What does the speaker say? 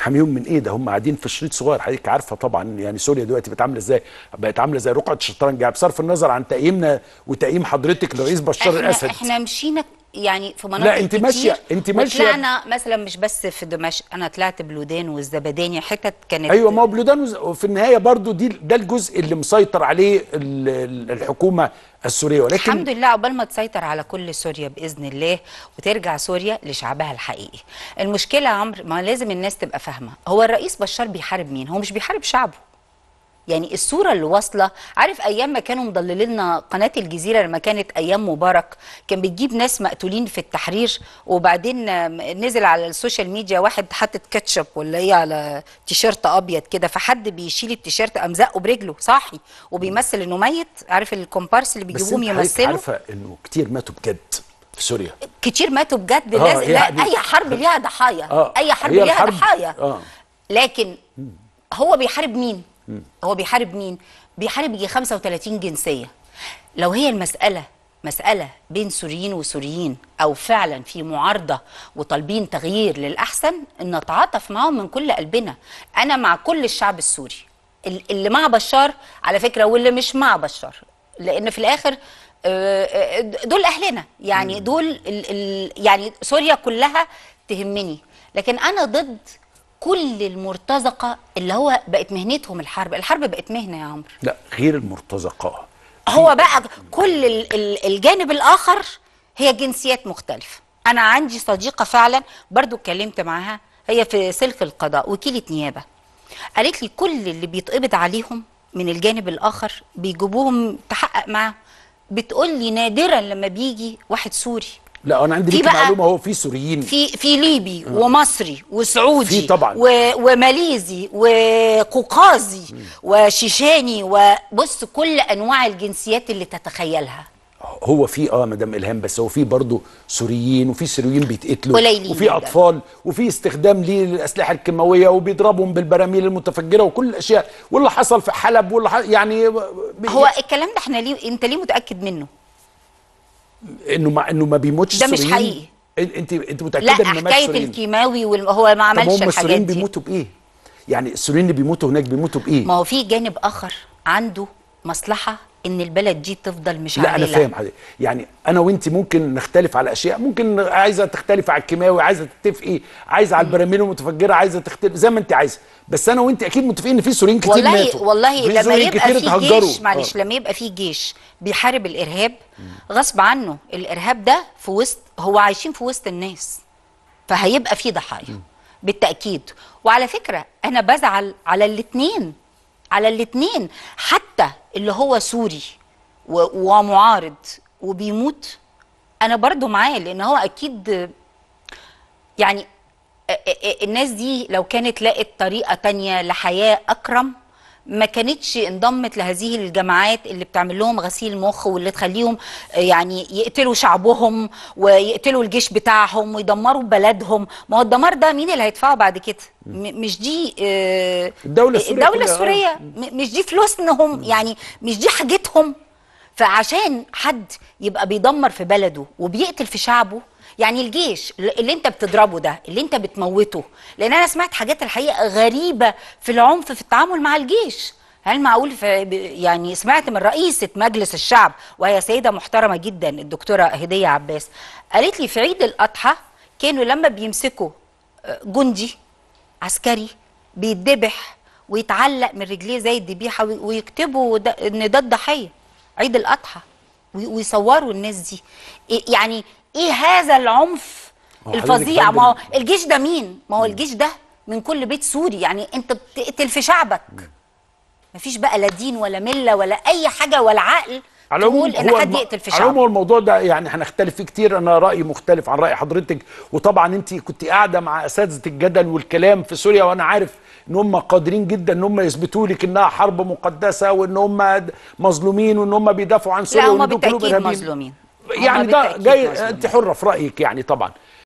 تحميهم من ايه ده هم قاعدين في شريط صغير حضرتك عارفه طبعا يعني سوريا دلوقتي بقت عامله ازاي بقت عامله زي رقعه شطرنج يعني بصرف النظر عن تقييمنا وتقييم حضرتك لرئيس بشار الاسد احنا مشينا يعني في مناطق لا انت ماشيه انت ماشيه طلعنا مثلا مش بس في دمشق انا طلعت بلودان والزبداني حتت كانت ايوه ما هو بلودان وفي النهايه برضو دي ده الجزء اللي مسيطر عليه الحكومه السوريه ولكن الحمد لله عقبال ما تسيطر على كل سوريا باذن الله وترجع سوريا لشعبها الحقيقي. المشكله يا عمرو ما لازم الناس تبقى فاهمه هو الرئيس بشار بيحارب مين؟ هو مش بيحارب شعبه يعني الصوره اللي واصله عارف ايام ما كانوا مضللنا قناه الجزيره لما كانت ايام مبارك كان بتجيب ناس مقتولين في التحرير وبعدين نزل على السوشيال ميديا واحد حاطط كاتشب ولا ايه على تيشيرت ابيض كده فحد بيشيل التيشيرت قام زقه برجله صاحي وبيمثل انه ميت عارف الكومبارس اللي بيجيبوهم يمثلوا عارفه انه كتير ماتوا بجد في سوريا كتير ماتوا بجد آه لازم لا اي حرب ليها ضحايا آه اي حرب ليها ضحايا آه لكن هو بيحارب مين هو بيحارب مين بيحارب يجي 35 جنسيه لو هي المساله مسألة بين سوريين وسوريين أو فعلا في معارضة وطالبين تغيير للأحسن نتعاطف معاهم من كل قلبنا أنا مع كل الشعب السوري اللي مع بشار على فكرة واللي مش مع بشار لأن في الآخر آه، آه، دول أهلنا يعني دول يعني سوريا كلها تهمني لكن أنا ضد كل المرتزقه اللي هو بقت مهنتهم الحرب الحرب بقت مهنه يا عمرو لا غير المرتزقه هو بقى كل الجانب الاخر هي جنسيات مختلفه انا عندي صديقه فعلا برضو اتكلمت معاها هي في سلك القضاء وكيله نيابه قالت لي كل اللي بيتقبض عليهم من الجانب الاخر بيجيبوهم تحقق معاهم بتقول لي نادرا لما بيجي واحد سوري لا انا عندي ليك معلومه هو في سوريين في في ليبي م. ومصري وسعودي في طبعا و وماليزي وقوقازي وشيشاني وبص كل انواع الجنسيات اللي تتخيلها هو في اه مدام الهام بس هو في برضه سوريين وفي سوريين بيتقتلوا وفي اطفال وفي استخدام للاسلحه الكيماويه وبيضربهم بالبراميل المتفجره وكل الاشياء واللي حصل في حلب واللي يعني هو الكلام ده احنا ليه انت ليه متاكد منه؟ انه ما انه ما بيموتش ده مش حقيقي انت انت متاكده ان ما حكايه الكيماوي هو ما عملش الحاجات دي السوريين بيموتوا بايه؟ يعني السوريين اللي بيموتوا هناك بيموتوا بايه؟ ما هو في جانب اخر عنده مصلحه ان البلد دي تفضل مش لا انا فاهم حضرتك يعني انا وانت ممكن نختلف على اشياء ممكن عايزه تختلف على الكيماوي عايزه تتفقي إيه، عايزه على البراميل المتفجره عايزه تختلف زي ما انت عايزه بس انا وانت اكيد متفقين ان في سوريين كتير والله ماتوا والله لما يبقى في تهجروا. جيش آه. معلش لما يبقى في جيش بيحارب الارهاب غصب عنه الارهاب ده في وسط هو عايشين في وسط الناس فهيبقى في ضحايا بالتاكيد وعلى فكره انا بزعل على الاثنين على الاثنين حتى اللي هو سوري ومعارض وبيموت انا برضو معاه لان هو اكيد يعني الناس دي لو كانت لقت طريقه تانية لحياه اكرم ما كانتش انضمت لهذه الجماعات اللي بتعمل لهم غسيل مخ واللي تخليهم آه، يعني يقتلوا شعبهم ويقتلوا الجيش بتاعهم ويدمروا بلدهم ما هو الدمار ده مين اللي هيدفعه بعد كده مش دي آه، الدولة السورية الدولة السورية اه. مش دي فلوسهم يعني مش دي حاجتهم فعشان حد يبقى بيدمر في بلده وبيقتل في شعبه يعني الجيش اللي انت بتضربه ده اللي انت بتموته لان انا سمعت حاجات الحقيقه غريبه في العنف في التعامل مع الجيش هل معقول يعني سمعت من رئيسة مجلس الشعب وهي سيدة محترمة جدا الدكتورة هدية عباس قالت لي في عيد الأضحى كانوا لما بيمسكوا آه، جندي عسكري بيتذبح ويتعلق من رجليه زي الذبيحة ويكتبوا إن ده الضحية عيد الأضحى ويصوروا الناس دي يعني ايه هذا العنف الفظيع ما هو الجيش ده مين ما هو الجيش ده من كل بيت سوري يعني انت بتقتل في شعبك مفيش بقى لا دين ولا مله ولا اي حاجه ولا عقل على تقول ان حد يقتل في شعبك على الموضوع ده يعني هنختلف فيه كتير انا رايي مختلف عن راي حضرتك وطبعا انت كنت قاعده مع اساتذه الجدل والكلام في سوريا وانا عارف ان هم قادرين جدا ان هم يثبتوا لك انها حرب مقدسه وان هم مظلومين وان هم بيدافعوا عن سوريا لا هم بالتاكيد مظلومين يعني ده جاي انت حره في رايك يعني طبعا